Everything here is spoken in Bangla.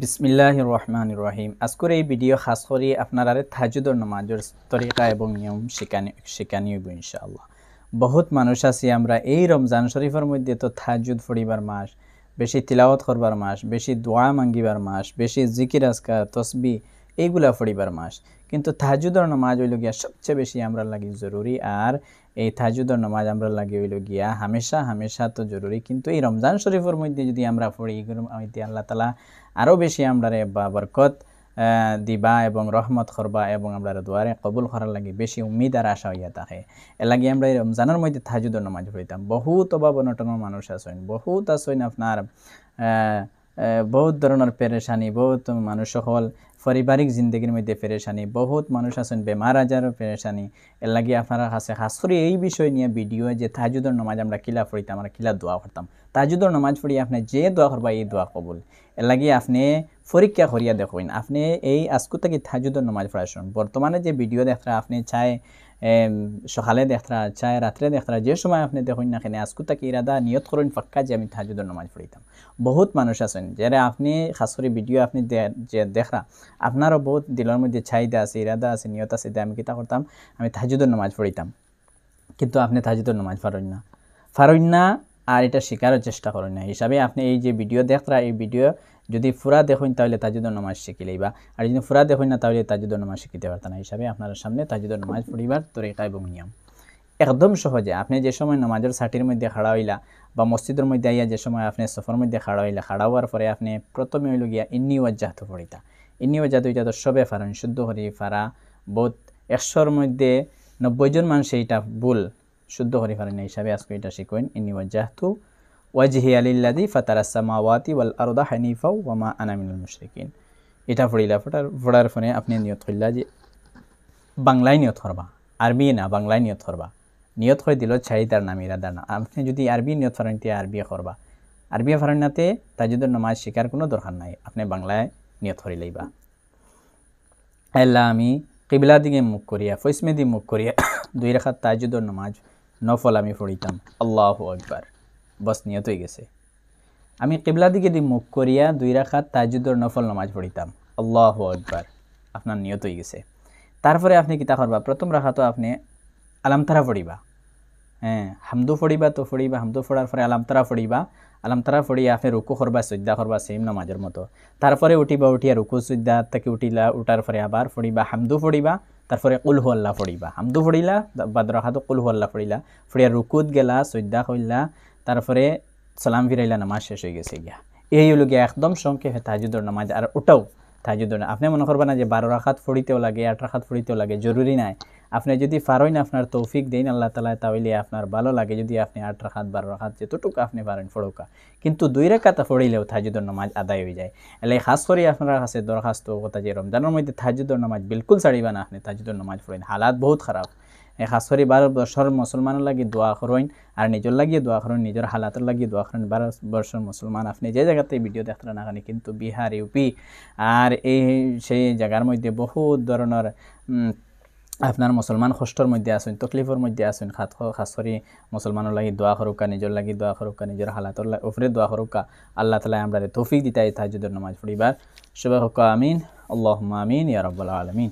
বিসমিল্লাহ রহমান রহিম আজকের এই ভিডিও খাস করে আপনারা তাহাজুদর নমাজের তরিকা এবং নিয়ম শিকানি শিকানি হইব ইনশাআল্লাহ বহুত মানুষ আছি আমরা এই রমজান শরীফের মধ্যে তো তাহাজুদ ফড়িবার মাস বেশি তিলাওয়াত করবার মাস বেশি দোয়া মাঙ্গিবার মাস বেশি জিকির আজকা তসবি এইগুলা পড়িবার মাস কিন্তু তাহাজুদর নমাজ হইল গিয়া সবচেয়ে বেশি আমরা লাগি জরুরি আর এই তাহাজুদর নমাজ আমরা লাগি হইল গিয়া হামেশা হামেশা তো জরুরি কিন্তু এই রমজান শরীফের মধ্যে যদি আমরা পড়ি এগুলোর মধ্যে আল্লাহ তালা আরও বেশি আমরা রে বা বরকত দিবা এবং রহমত করবা এবং আমরা দোয়ারে কবুল করার লাগে বেশি উম্মিদ আর আশা হইয়া থাকে এর লাগে আমরা এই রমজানের মধ্যে তাহাজুদর নমাজ পড়িতাম বহুত অভাব অনটন মানুষ আসেন বহুত আসেন আপনার বহুত ধরনের পেরেশানি বহুত মানুষ হল পারিবারিক জিন্দগির মধ্যে পেরেশানি বহুত মানুষ আছেন বেমার আজারও পেরেশানি এর লাগে আপনারা হাসে খাস এই বিষয় নিয়ে ভিডিও যে তাহাজুদর নমাজ আমরা কিলা পড়িতাম আমরা কিলা দোয়া করতাম তাজুদর নমাজ পড়ি আপনি যে দোয়া করবা এই দোয়া কবুল এর লাগে আপনি পরীক্ষা করিয়া দেখবেন আপনি এই আজকু থেকে তাজুদর নমাজ পড়া শুনুন বর্তমানে যে ভিডিও দেখরা আপনি চায় সকালে দেখরা চায় রাত্রে দেখরা যে সময় আপনি দেখুন না কেন আজকু থেকে ইরাদা নিয়ত করুন ফাক্কা যে আমি তাহাজুদের নমাজ পড়িতাম বহুত মানুষ আছেন যারা আপনি খাস করে ভিডিও আপনি যে দেখরা আপনারও বহুত দিলের মধ্যে চাহিদা আছে ইরাদা আছে নিয়ত আছে যে আমি কিতা করতাম আমি তাহাজুদের নমাজ পড়িতাম কিন্তু আপনি তাহাজুদের নমাজ পারেন না পারেন না আর এটা শেখারও চেষ্টা করেন না হিসাবে আপনি এই যে ভিডিও দেখরা এই ভিডিও যদি ফুরা দেখুন তাহলে তাজুদ নমাজ শিখিলেই বা আর যদি ফুরা দেখুন না তাহলে তাজুদ নমাজ শিখিতে পারত না হিসাবে আপনার সামনে তাজুদ নামাজ পড়িবার তরিকা এবং নিয়ম একদম সহজে আপনি যে সময় নামাজের ছাটির মধ্যে খাড়া হইলা বা মসজিদের মধ্যে আইয়া যে সময় আপনি সফর মধ্যে খাড়া হইলা খাড়া হওয়ার পরে আপনি প্রথমে হইল গিয়া ইন্নি ওয়াজাহাত পড়িতা ইন্নি ওয়াজাহাত ওইটা তো সবে ফারণ শুদ্ধ হরি ফারা বোধ একশোর মধ্যে নব্বই জন মানুষ এইটা ভুল শুদ্ধ হরি ফারেন হিসাবে আজকে এটা শিখবেন ইনি ওয়াজাহতু ওয়াজহি আলিল্লাদি ফাতারা সামাওয়াতি ওয়াল আরদা হানিফা ওয়ামা আনামিনুল মুশরিকিন এটা পড়িলা ফোটার ফোটার ফোনে আপনি নিয়ত করিলা যে বাংলায় নিয়ত করবা আরবি না বাংলায় নিয়ত করবা নিয়ত করে দিল ছাই তার নাম ইরাদার না আপনি যদি আরবি নিয়ত ফারেন আরবি করবা আরবি ফারেনাতে তাজুদের নামাজ শিকার কোনো দরকার নাই আপনি বাংলায় নিয়ত করি লইবা আল্লাহ আমি কিবলা দিকে মুখ করিয়া ফৈসমে দিয়ে মুখ করিয়া দুই রেখা তাজুদর নামাজ নফল আমি পড়িতাম আল্লাহ একবার বস নিয়ত হয়ে গেছে আমি কেবলা দিকে দি মুখ করিয়া দুই রাখাত তাজুদর নফল নামাজ পড়িতাম আল্লাহ একবার আপনার নিয়ত হয়ে গেছে তারপরে আপনি কিতা করবা প্রথম রাখাতো আপনি আলামতারা পড়িবা হ্যাঁ, হামদু ফড়িবা তো ফড়িবা হামদু ফড়ার পরে আলামতারা ফড়িবা আলামতারা ফড়িয়া আপনি রুকু করবা সজ্জা করবা সেম নামাজের মতো তারপরে উঠিবা উঠিয়া রুকু সজ্জা তাকে উঠিলা উঠার পরে আবার ফড়িবা হামদু ফড়িবা তারপরে কুলহু আল্লাহ ফড়িবা হামদু ফড়িলা বা দরখাতো কুলহু আল্লাহ ফড়িলা ফড়িয়া রুকুত গেলা সজ্জা হইলা তারপরে সালাম ফিরাইলা নামাজ শেষ হয়ে গেছে গিয়া এই হলো গিয়া একদম সংক্ষেপে তাহাজুদর নামাজ আর ওটাও তাহাজুদর আপনি মনে করবেন না যে বারো রাখাত ফড়িতেও লাগে আট রাখাত ফড়িতেও লাগে জরুরি নাই আপনি যদি পারেন আপনার তৌফিক দেন আল্লাহ তালা তাহলে আপনার ভালো লাগে যদি আপনি আট রাখাত বারো রাখাত যেতটুকু আপনি পারেন ফড়ৌকা কিন্তু দুই রেখাতা ফড়িলেও থাজুদর নামাজ আদায় হয়ে যায় এলে খাস করে আপনার কাছে দরখাস্ত কথা যে রমজানের মধ্যে থাজুদর নামাজ বিলকুল ছাড়িবা না আপনি থাজুদর নামাজ ফড়েন হালাত বহুত খারাপ খাস করে বারো বছর মুসলমানের লাগি দোয়া করইন আর নিজের লাগিয়ে দোয়া করেন নিজের হালাতের লাগিয়ে দোয়া করেন বারো বছর মুসলমান আপনি যে জায়গাতে ভিডিও দেখতে না কেন কিন্তু বিহার ইউপি আর এই সেই জায়গার মধ্যে বহুত ধরনের আপনার মুসলমান কষ্টর মধ্যে আসুন তকলিফর মধ্যে আসুন খাত খাস করে মুসলমানের লাগি দোয়া সরুকা নিজের লাগি দোয়া সরুকা নিজের হালাতর উপরে দোয়া সরুকা আল্লাহ তালা আমরা তৌফিক দিতাই তাহাজুদের নমাজ পড়িবার শুভ হক আমিন আল্লাহ আমিন ইয়ারব্বাল আলমিন